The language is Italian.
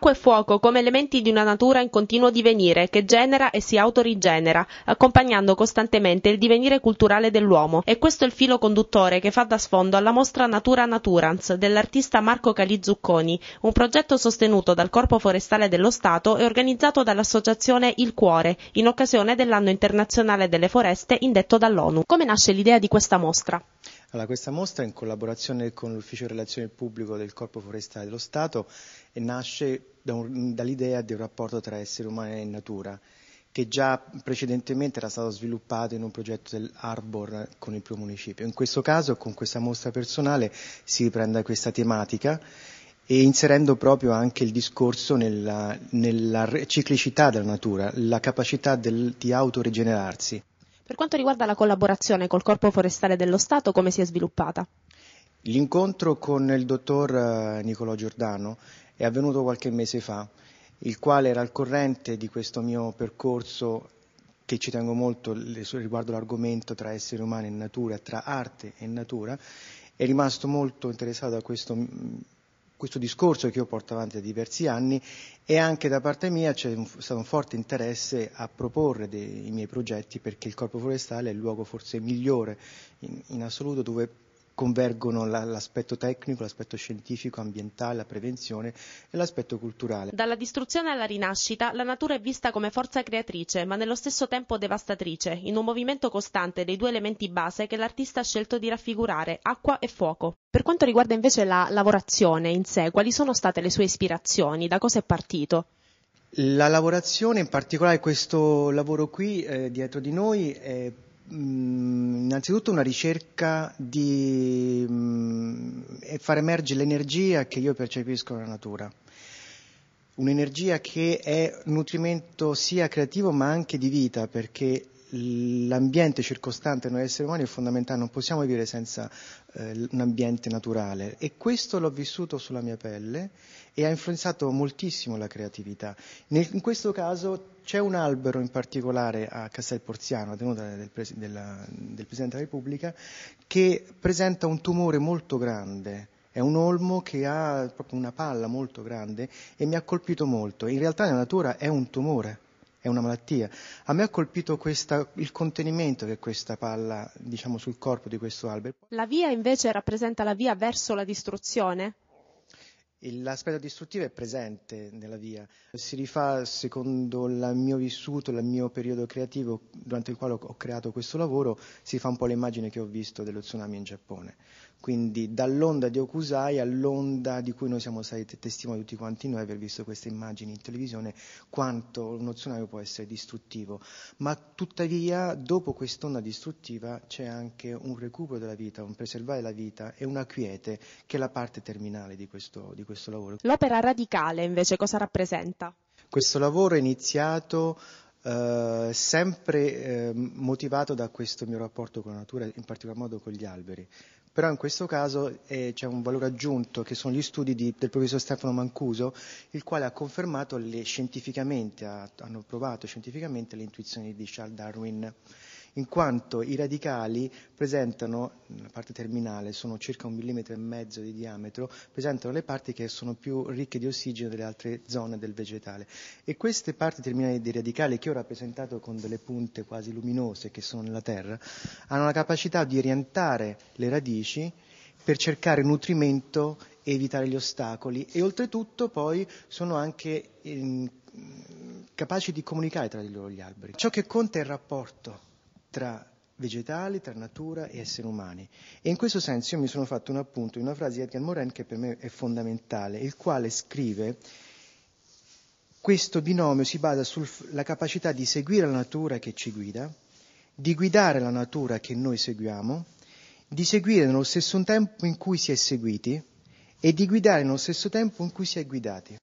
acqua e fuoco come elementi di una natura in continuo divenire che genera e si autorigenera, accompagnando costantemente il divenire culturale dell'uomo. E questo è il filo conduttore che fa da sfondo alla mostra Natura Naturans dell'artista Marco Calizzucconi, un progetto sostenuto dal Corpo Forestale dello Stato e organizzato dall'associazione Il Cuore in occasione dell'anno internazionale delle foreste indetto dall'ONU. Come nasce l'idea di questa mostra? Allora, questa mostra in collaborazione con l'Ufficio Relazioni Pubblico del Corpo Forestale dello Stato eh, nasce da un, dall'idea di un rapporto tra essere umano e natura, che già precedentemente era stato sviluppato in un progetto dell'Arbor con il primo municipio. In questo caso, con questa mostra personale, si riprende questa tematica e inserendo proprio anche il discorso nella, nella ciclicità della natura, la capacità del, di autoregenerarsi. Per quanto riguarda la collaborazione col Corpo Forestale dello Stato, come si è sviluppata? L'incontro con il dottor eh, Nicolò Giordano è avvenuto qualche mese fa, il quale era al corrente di questo mio percorso che ci tengo molto riguardo l'argomento tra esseri umani e natura, tra arte e natura, è rimasto molto interessato a questo, mm, questo discorso che io porto avanti da diversi anni e anche da parte mia c'è un, stato un forte interesse a proporre dei, i miei progetti perché il corpo forestale è il luogo forse migliore in, in assoluto dove convergono l'aspetto tecnico, l'aspetto scientifico, ambientale, la prevenzione e l'aspetto culturale. Dalla distruzione alla rinascita, la natura è vista come forza creatrice, ma nello stesso tempo devastatrice, in un movimento costante dei due elementi base che l'artista ha scelto di raffigurare, acqua e fuoco. Per quanto riguarda invece la lavorazione in sé, quali sono state le sue ispirazioni? Da cosa è partito? La lavorazione, in particolare questo lavoro qui eh, dietro di noi, è Mm, innanzitutto una ricerca di mm, far emergere l'energia che io percepisco nella natura, un'energia che è nutrimento sia creativo ma anche di vita, perché l'ambiente circostante noi esseri umani è fondamentale, non possiamo vivere senza eh, un ambiente naturale e questo l'ho vissuto sulla mia pelle e ha influenzato moltissimo la creatività. Nel, in questo caso c'è un albero in particolare a Castel Porziano, tenuta del, pres- della, del Presidente della Repubblica, che presenta un tumore molto grande. È un olmo che ha proprio una palla molto grande e mi ha colpito molto. In realtà la natura è un tumore è una malattia. A me ha colpito questa, il contenimento che questa palla, diciamo, sul corpo di questo albero. La via invece rappresenta la via verso la distruzione? L'aspetto distruttivo è presente nella via, si rifà secondo il mio vissuto, il mio periodo creativo durante il quale ho creato questo lavoro, si fa un po' l'immagine che ho visto dello tsunami in Giappone. Quindi dall'onda di Okusai all'onda di cui noi siamo stati testimoni tutti quanti noi aver visto queste immagini in televisione, quanto uno tsunami può essere distruttivo. Ma tuttavia dopo quest'onda distruttiva c'è anche un recupero della vita, un preservare la vita e una quiete che è la parte terminale di questo, di questo lavoro. L'opera radicale invece cosa rappresenta? Questo lavoro è iniziato eh, sempre eh, motivato da questo mio rapporto con la natura, in particolar modo con gli alberi. Però in questo caso eh, c'è un valore aggiunto che sono gli studi di, del professor Stefano Mancuso, il quale ha confermato le, scientificamente, ha, hanno provato scientificamente le intuizioni di Charles Darwin in quanto i radicali presentano, nella parte terminale, sono circa un millimetro e mezzo di diametro, presentano le parti che sono più ricche di ossigeno delle altre zone del vegetale. E queste parti terminali dei radicali, che ho rappresentato con delle punte quasi luminose che sono nella terra, hanno la capacità di orientare le radici per cercare nutrimento e evitare gli ostacoli e oltretutto poi sono anche eh, capaci di comunicare tra di loro gli alberi. Ciò che conta è il rapporto tra vegetali, tra natura e esseri umani. E in questo senso io mi sono fatto un appunto in una frase di Edgar Morin che per me è fondamentale, il quale scrive questo binomio si basa sulla capacità di seguire la natura che ci guida, di guidare la natura che noi seguiamo, di seguire nello stesso tempo in cui si è seguiti e di guidare nello stesso tempo in cui si è guidati.